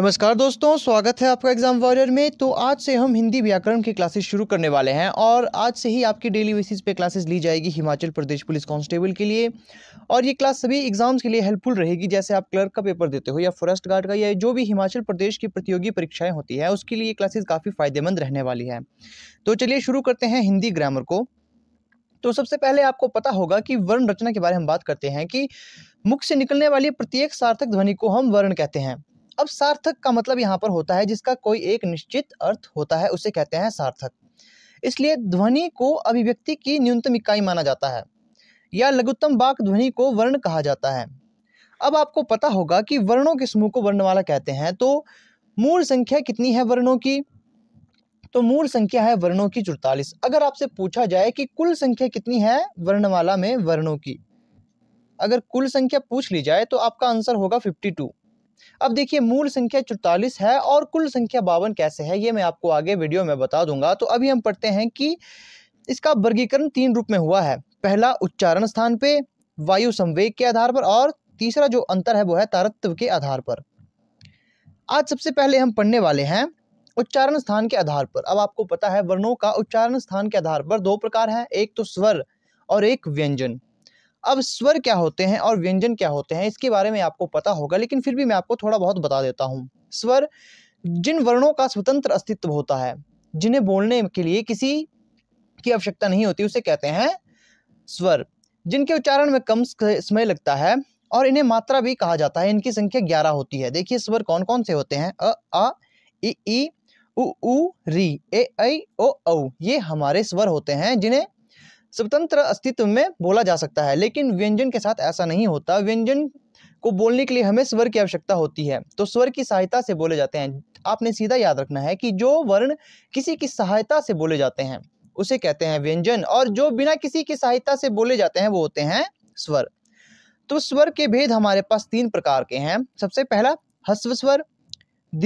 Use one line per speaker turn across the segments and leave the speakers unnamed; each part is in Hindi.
नमस्कार दोस्तों स्वागत है आपका एग्जाम वॉरियर में तो आज से हम हिंदी व्याकरण की क्लासेस शुरू करने वाले हैं और आज से ही आपकी डेली बेसिस पे क्लासेस ली जाएगी हिमाचल प्रदेश पुलिस कांस्टेबल के लिए और ये क्लास सभी एग्जाम्स के लिए हेल्पफुल रहेगी जैसे आप क्लर्क का पेपर देते हो या फॉरेस्ट गार्ड का या जो भी हिमाचल प्रदेश की प्रतियोगी परीक्षाएँ होती है उसके लिए क्लासेज काफ़ी फायदेमंद रहने वाली है तो चलिए शुरू करते हैं हिंदी ग्रामर को तो सबसे पहले आपको पता होगा कि वर्ण रचना के बारे में हम बात करते हैं कि मुख से निकलने वाली प्रत्येक सार्थक ध्वनि को हम वर्ण कहते हैं अब सार्थक का मतलब यहाँ पर होता है जिसका कोई एक निश्चित अर्थ होता है उसे कहते हैं सार्थक इसलिए ध्वनि को अभिव्यक्ति की न्यूनतम इकाई माना जाता है या लघुत्तम बाक ध्वनि को वर्ण कहा जाता है अब आपको पता होगा कि वर्णों के समूह को वर्णमाला कहते हैं तो मूल संख्या कितनी है वर्णों की तो मूल संख्या है वर्णों की चुड़तालीस अगर आपसे पूछा जाए कि कुल संख्या कितनी है वर्णमाला में वर्णों की अगर कुल संख्या पूछ ली जाए तो आपका आंसर होगा फिफ्टी टू अब देखिए मूल संख्या चौतालीस है और कुल संख्या बावन कैसे है ये मैं आपको आगे वीडियो में बता दूंगा तो अभी हम पढ़ते हैं कि इसका वर्गीकरण तीन रूप में हुआ है पहला उच्चारण स्थान पे वायु संवेग के आधार पर और तीसरा जो अंतर है वो है तारत्व के आधार पर आज सबसे पहले हम पढ़ने वाले हैं उच्चारण स्थान के आधार पर अब आपको पता है वर्णों का उच्चारण स्थान के आधार पर दो प्रकार है एक तो स्वर और एक व्यंजन अब स्वर क्या होते हैं और व्यंजन क्या होते हैं इसके बारे में आपको पता होगा लेकिन फिर भी मैं आपको थोड़ा बहुत बता देता हूँ स्वर जिन वर्णों का स्वतंत्र अस्तित्व होता है जिन्हें बोलने के लिए किसी की आवश्यकता नहीं होती उसे कहते हैं स्वर जिनके उच्चारण में कम समय लगता है और इन्हें मात्रा भी कहा जाता है इनकी संख्या ग्यारह होती है देखिए स्वर कौन कौन से होते हैं अ आ ई उ री ए ऐ ओ ये हमारे स्वर होते हैं जिन्हें स्वतंत्र अस्तित्व में बोला जा सकता है लेकिन व्यंजन के साथ ऐसा नहीं होता व्यंजन को बोलने के लिए हमें स्वर की आवश्यकता होती है तो स्वर की सहायता से बोले जाते हैं आपने सीधा याद रखना है कि जो वर्ण किसी की सहायता से बोले जाते हैं उसे कहते हैं व्यंजन और जो बिना किसी की सहायता से बोले जाते हैं वो होते हैं स्वर तो स्वर के भेद हमारे पास तीन प्रकार के हैं सबसे पहला हस्व स्वर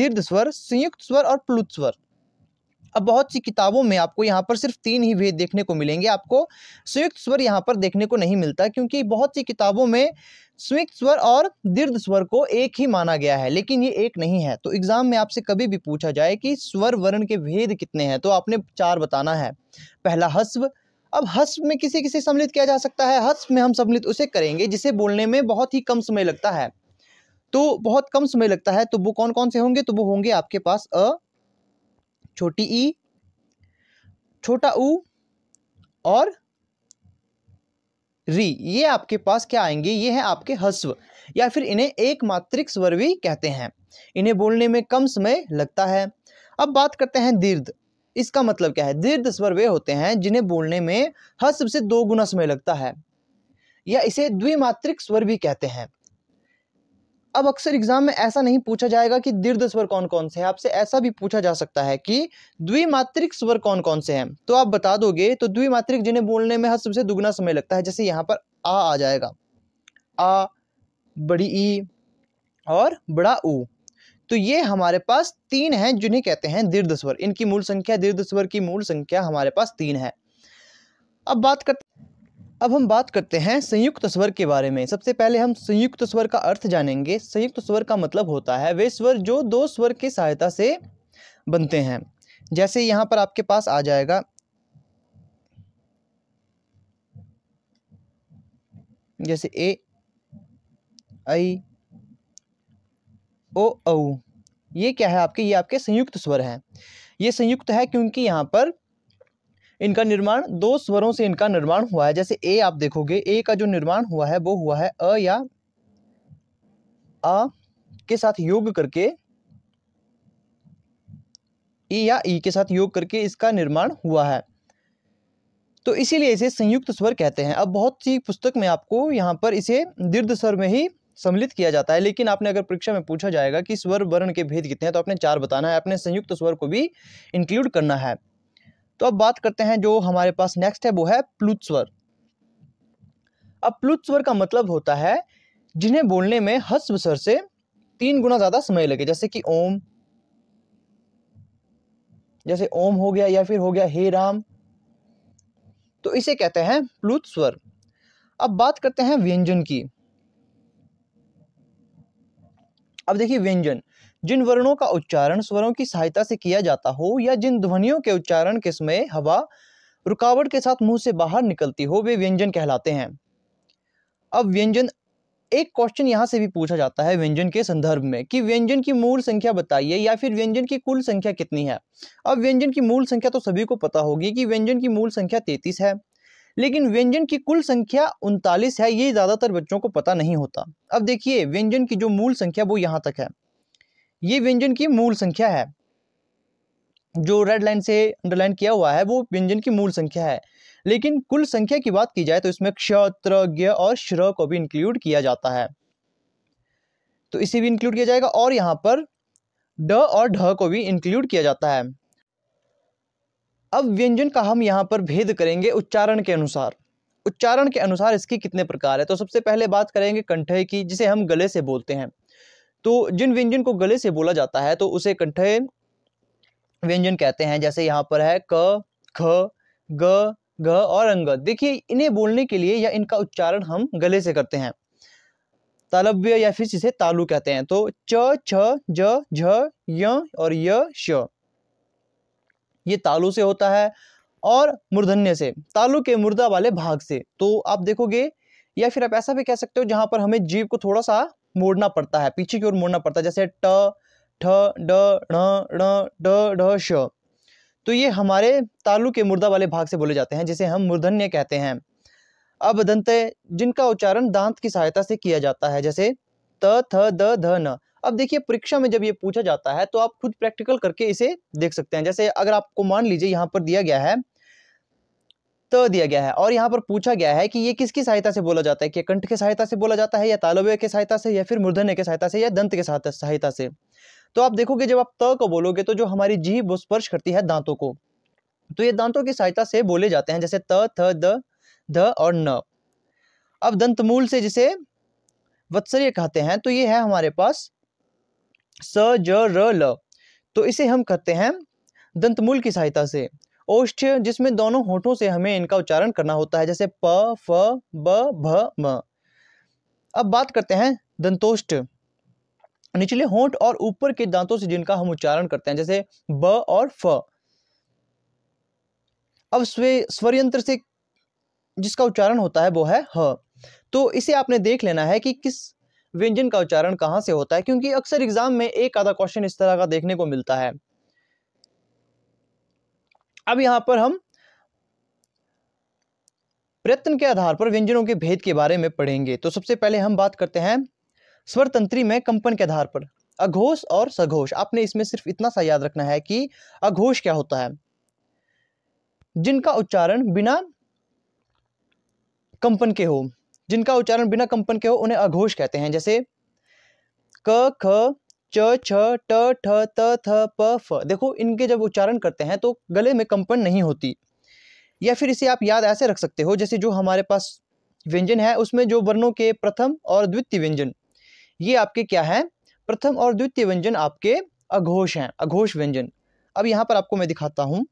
दीर्घ स्वर संयुक्त स्वर और प्लुत स्वर अब बहुत सी किताबों में आपको यहाँ पर सिर्फ तीन ही भेद देखने को मिलेंगे आपको संयुक्त स्वर यहाँ पर देखने को नहीं मिलता क्योंकि बहुत सी किताबों में संयुक्त स्वर और दीर्घ स्वर को एक ही माना गया है लेकिन ये एक नहीं है तो एग्ज़ाम में आपसे कभी भी पूछा जाए कि स्वर वर्ण के भेद कितने हैं तो आपने चार बताना है पहला हस्व अब हस्व में किसे किसे सम्मिलित किया जा सकता है हस्व में हम सम्मिलित उसे करेंगे जिसे बोलने में बहुत ही कम समय लगता है तो बहुत कम समय लगता है तो वो कौन कौन से होंगे तो वो होंगे आपके पास अ छोटी ई छोटा ऊ और री ये आपके पास क्या आएंगे ये है आपके हस्व या फिर इन्हें एक मात्रिक स्वर भी कहते हैं इन्हें बोलने में कम समय लगता है अब बात करते हैं दीर्घ इसका मतलब क्या है दीर्घ स्वर वे होते हैं जिन्हें बोलने में हस्व से दो गुना समय लगता है या इसे द्विमात्रिक स्वर भी कहते हैं अब अक्सर एग्जाम में ऐसा नहीं पूछा जाएगा कि दीर्घ स्वर कौन कौन से हैं आपसे ऐसा भी पूछा जा सकता है कि द्विमात्रिक स्वर कौन कौन से हैं तो आप बता दोगे तो द्विमात्रिक जिन्हें बोलने में हर सबसे दुगना समय लगता है जैसे यहाँ पर आ आ जाएगा आ बड़ी ई और बड़ा ऊ तो ये हमारे पास तीन हैं जिन्हें कहते हैं दीर्घ स्वर इनकी मूल संख्या दीर्घ स्वर की मूल संख्या हमारे पास तीन है अब बात करते अब हम बात करते हैं संयुक्त स्वर के बारे में सबसे पहले हम संयुक्त स्वर का अर्थ जानेंगे संयुक्त स्वर का मतलब होता है वे स्वर जो दो स्वर की सहायता से बनते हैं जैसे यहाँ पर आपके पास आ जाएगा जैसे ए आई ओ औ ये क्या है आपके ये आपके संयुक्त स्वर हैं ये संयुक्त है क्योंकि यहाँ पर इनका निर्माण दो स्वरों से इनका निर्माण हुआ है जैसे ए आप देखोगे ए का जो निर्माण हुआ है वो हुआ है अ या अ के साथ योग करके ई या ई के साथ योग करके इसका निर्माण हुआ है तो इसीलिए इसे संयुक्त स्वर कहते हैं अब बहुत सी पुस्तक में आपको यहाँ पर इसे दीर्घ स्वर में ही सम्मिलित किया जाता है लेकिन आपने अगर परीक्षा में पूछा जाएगा कि स्वर वर्ण के भेद कितने हैं तो आपने चार बताना है अपने संयुक्त स्वर को भी इंक्लूड करना है तो अब बात करते हैं जो हमारे पास नेक्स्ट है वो है प्लुत्स्वर अब प्लुत्स्वर का मतलब होता है जिन्हें बोलने में हस्व स्वर से तीन गुना ज़्यादा समय लगे जैसे कि ओम जैसे ओम हो गया या फिर हो गया हे राम तो इसे कहते हैं प्लुत स्वर अब बात करते हैं व्यंजन की अब देखिए व्यंजन जिन वर्णों का उच्चारण स्वरों की सहायता से किया जाता हो या जिन ध्वनियों के उच्चारण के समय हवा रुकावट के साथ मुंह से बाहर निकलती हो वे व्यंजन कहलाते हैं अब व्यंजन एक क्वेश्चन यहाँ से भी पूछा जाता है व्यंजन के संदर्भ में कि व्यंजन की मूल संख्या बताइए या फिर व्यंजन की कुल संख्या कितनी है अब व्यंजन की मूल संख्या तो सभी को पता होगी कि व्यंजन की मूल संख्या तैतीस है लेकिन व्यंजन की कुल संख्या उनतालीस है ये ज़्यादातर बच्चों को पता नहीं होता अब देखिए व्यंजन की जो मूल संख्या वो यहाँ तक है ये व्यंजन की मूल संख्या है जो रेड लाइन से अंडरलाइन किया हुआ है वो व्यंजन की मूल संख्या है लेकिन कुल संख्या की बात की जाए तो इसमें क्ष और श्र को भी इंक्लूड किया जाता है तो इसे भी इंक्लूड किया जाएगा और यहाँ पर ड और ढ को भी इंक्लूड किया जाता है अब व्यंजन का हम यहाँ पर भेद करेंगे उच्चारण के अनुसार उच्चारण के अनुसार इसकी कितने प्रकार है तो सबसे पहले बात करेंगे कंठे की जिसे हम गले से बोलते हैं तो जिन व्यंजन को गले से बोला जाता है तो उसे कंठे व्यंजन कहते हैं जैसे यहाँ पर है क ख ग ग और अंग देखिए इन्हें बोलने के लिए या इनका उच्चारण हम गले से करते हैं तालव्य या फिर इसे तालु कहते हैं तो च छ ज झ य और य श ये तालु से होता है और मूर्धन्य से तालु के मुर्दा वाले भाग से तो आप देखोगे या फिर आप ऐसा भी कह सकते हो जहाँ पर हमें जीव को थोड़ा सा मोड़ना पड़ता है पीछे की ओर मोड़ना पड़ता है जैसे ट ठ ड ण ड ढ श तो ये हमारे तालु के मुर्दा वाले भाग से बोले जाते हैं जिसे हम मूर्धन्य कहते हैं अब दंते जिनका उच्चारण दांत की सहायता से किया जाता है जैसे त थ द ध न अब देखिए परीक्षा में जब ये पूछा जाता है तो आप खुद प्रैक्टिकल करके इसे देख सकते हैं जैसे अगर आपको मान लीजिए यहाँ पर दिया गया है तो दिया गया है और यहाँ पर पूछा गया है कि ये किसकी सहायता से बोला जाता है कि कंठ के सहायता से बोला जाता है या तालव्य के सहायता से या फिर मूर्धन्य के सहायता से या दंत के सहायता से तो आप देखोगे जब आप त को बोलोगे तो जो हमारी जीभ वो स्पर्श करती है दांतों को तो ये दांतों की सहायता से बोले जाते हैं जैसे त थ द ध और न अब दंत मूल से जिसे वत्सर्य कहते हैं तो ये है हमारे पास स ज र ल तो इसे हम कहते हैं दंतमूल की सहायता से ओष्ठ जिसमें दोनों होठों से हमें इनका उच्चारण करना होता है जैसे प फ ब भ म अब बात करते हैं दंतोष्ठ निचले होंठ और ऊपर के दांतों से जिनका हम उच्चारण करते हैं जैसे ब और फ अब स्वे स्वर यंत्र से जिसका उच्चारण होता है वो है ह तो इसे आपने देख लेना है कि किस व्यंजन का उच्चारण कहाँ से होता है क्योंकि अक्सर एग्जाम में एक आधा क्वेश्चन इस तरह का देखने को मिलता है अब यहां पर हम प्रयत्न के आधार पर व्यंजनों के भेद के बारे में पढ़ेंगे तो सबसे पहले हम बात करते हैं स्वर तंत्री में कंपन के आधार पर अघोष और सघोष आपने इसमें सिर्फ इतना सा याद रखना है कि अघोष क्या होता है जिनका उच्चारण बिना कंपन के हो जिनका उच्चारण बिना कंपन के हो उन्हें अघोष कहते हैं जैसे क ख च छ ट ठ त थ प फ देखो इनके जब उच्चारण करते हैं तो गले में कंपन नहीं होती या फिर इसे आप याद ऐसे रख सकते हो जैसे जो हमारे पास व्यंजन है उसमें जो वर्णों के प्रथम और द्वितीय व्यंजन ये आपके क्या है प्रथम और द्वितीय व्यंजन आपके अघोष हैं अघोष व्यंजन अब यहाँ पर आपको मैं दिखाता हूँ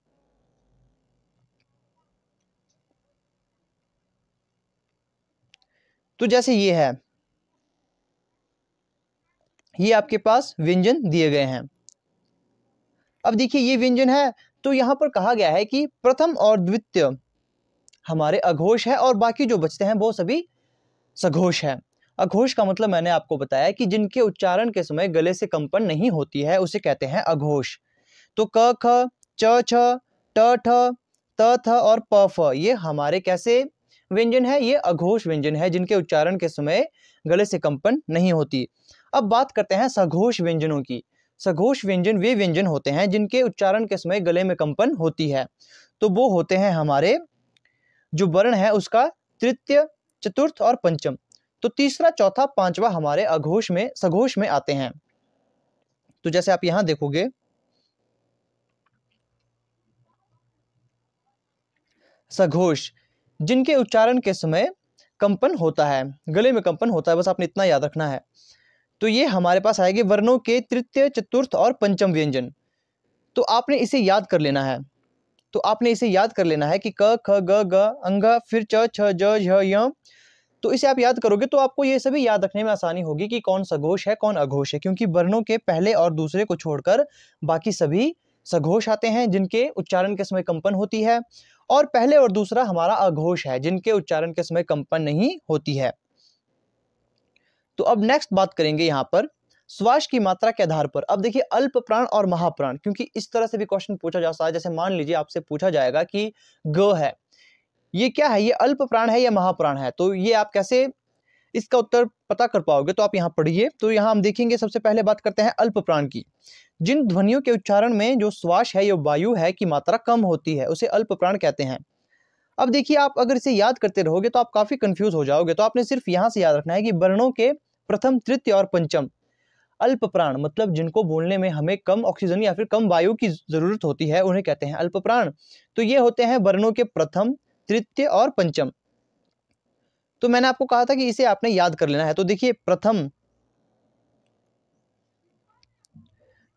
तो जैसे ये है ये आपके पास व्यंजन दिए गए हैं अब देखिए ये व्यंजन है तो यहाँ पर कहा गया है कि प्रथम और द्वितीय हमारे अघोष है और बाकी जो बचते हैं वो सभी सघोष है अघोष का मतलब मैंने आपको बताया कि जिनके उच्चारण के समय गले से कंपन नहीं होती है उसे कहते हैं अघोष तो क ख च छ ट ठ त थ और प फ ये हमारे कैसे व्यंजन है ये अघोष व्यंजन है जिनके उच्चारण के समय गले से कंपन नहीं होती अब बात करते हैं सघोष व्यंजनों की सघोष व्यंजन वे व्यंजन होते हैं जिनके उच्चारण के समय गले में कंपन होती है तो वो होते हैं हमारे जो वर्ण है उसका तृतीय चतुर्थ और पंचम तो तीसरा चौथा पांचवा हमारे अघोष में सघोष में आते हैं तो जैसे आप यहां देखोगे सघोष जिनके उच्चारण के समय कंपन होता है गले में कंपन होता है बस आपने इतना याद रखना है तो ये हमारे पास आएगी वर्णों के तृतीय चतुर्थ और पंचम व्यंजन तो आपने इसे याद कर लेना है तो आपने इसे याद कर लेना है कि क ख ग ग अंग फिर च छ ज झ य तो इसे आप याद करोगे तो आपको ये सभी याद रखने में आसानी होगी कि कौन सघोष है कौन अघोष है क्योंकि वर्णों के पहले और दूसरे को छोड़कर बाकी सभी सघोष आते हैं जिनके उच्चारण के समय कंपन होती है और पहले और दूसरा हमारा अघोष है जिनके उच्चारण के समय कंपन नहीं होती है अब नेक्स्ट बात करेंगे यहाँ पर श्वास की मात्रा के आधार पर अब देखिए अल्प प्राण और महाप्राण क्योंकि इस तरह से भी क्वेश्चन पूछा जा सकता है जैसे मान लीजिए आपसे पूछा जाएगा कि ग है ये क्या है ये अल्प प्राण है या महाप्राण है तो ये आप कैसे इसका उत्तर पता कर पाओगे तो आप यहाँ पढ़िए तो यहाँ हम देखेंगे सबसे पहले बात करते हैं अल्प प्राण की जिन ध्वनियों के उच्चारण में जो श्वास है या वायु है की मात्रा कम होती है उसे अल्प प्राण कहते हैं अब देखिए आप अगर इसे याद करते रहोगे तो आप काफ़ी कंफ्यूज हो जाओगे तो आपने सिर्फ यहाँ से याद रखना है कि वर्णों के प्रथम तृतीय और पंचम अल्प प्राण मतलब जिनको बोलने में हमें कम ऑक्सीजन या फिर कम वायु की जरूरत होती है उन्हें कहते हैं अल्प प्राण तो ये होते हैं वर्णों के प्रथम तृतीय और पंचम तो मैंने आपको कहा था कि इसे आपने याद कर लेना है तो देखिए प्रथम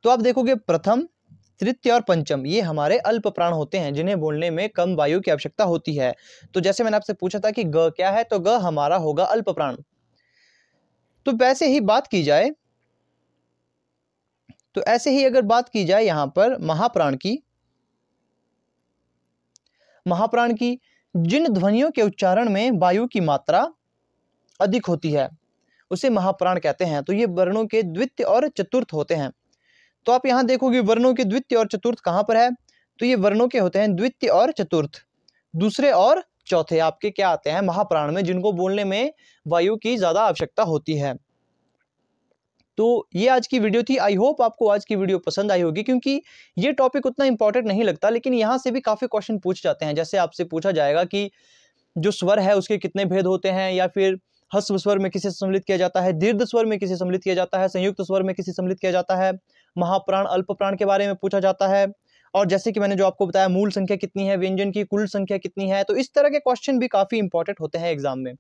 तो आप देखोगे प्रथम तृतीय और पंचम ये हमारे अल्प प्राण होते हैं जिन्हें बोलने में कम वायु की आवश्यकता होती है तो जैसे मैंने आपसे पूछा था कि ग क्या है तो ग हमारा होगा अल्प प्राण तो वैसे ही बात की जाए तो ऐसे ही अगर बात की जाए यहां पर महाप्राण की महाप्राण की जिन ध्वनियों के उच्चारण में वायु की मात्रा अधिक होती है उसे महाप्राण कहते हैं तो ये वर्णों के द्वितीय और चतुर्थ होते हैं तो आप यहां देखोगे वर्णों के द्वितीय और चतुर्थ कहां पर है तो ये वर्णों के होते हैं द्वितीय और चतुर्थ दूसरे और चौथे आपके क्या आते हैं महाप्राण में जिनको बोलने में वायु की ज़्यादा आवश्यकता होती है तो ये आज की वीडियो थी आई होप आपको आज की वीडियो पसंद आई होगी क्योंकि ये टॉपिक उतना इंपॉर्टेंट नहीं लगता लेकिन यहाँ से भी काफ़ी क्वेश्चन पूछ जाते हैं जैसे आपसे पूछा जाएगा कि जो स्वर है उसके कितने भेद होते हैं या फिर हस्व स्वर में किसे सम्मिलित किया जाता है दीर्घ स्वर में किसे सम्मिलित किया जाता है संयुक्त स्वर में किसे सम्मिलित किया जाता है महाप्राण अल्प प्राण के बारे में पूछा जाता है और जैसे कि मैंने जो आपको बताया मूल संख्या कितनी है व्यंजन की कुल संख्या कितनी है तो इस तरह के क्वेश्चन भी काफ़ी इंपॉर्टेंट होते हैं एग्जाम में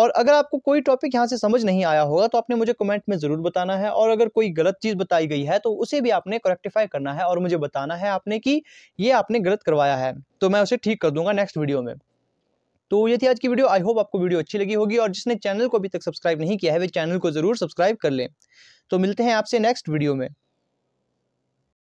और अगर आपको कोई टॉपिक यहाँ से समझ नहीं आया होगा तो आपने मुझे कमेंट में ज़रूर बताना है और अगर कोई गलत चीज़ बताई गई है तो उसे भी आपने करेक्टिफाई करना है और मुझे बताना है आपने कि ये आपने गलत करवाया है तो मैं उसे ठीक कर दूंगा नेक्स्ट वीडियो में तो ये थी आज की वीडियो आई होप आपको वीडियो अच्छी लगी होगी और जिसने चैनल को अभी तक सब्सक्राइब नहीं किया है वे चैनल को ज़रूर सब्सक्राइब कर लें तो मिलते हैं आपसे नेक्स्ट वीडियो में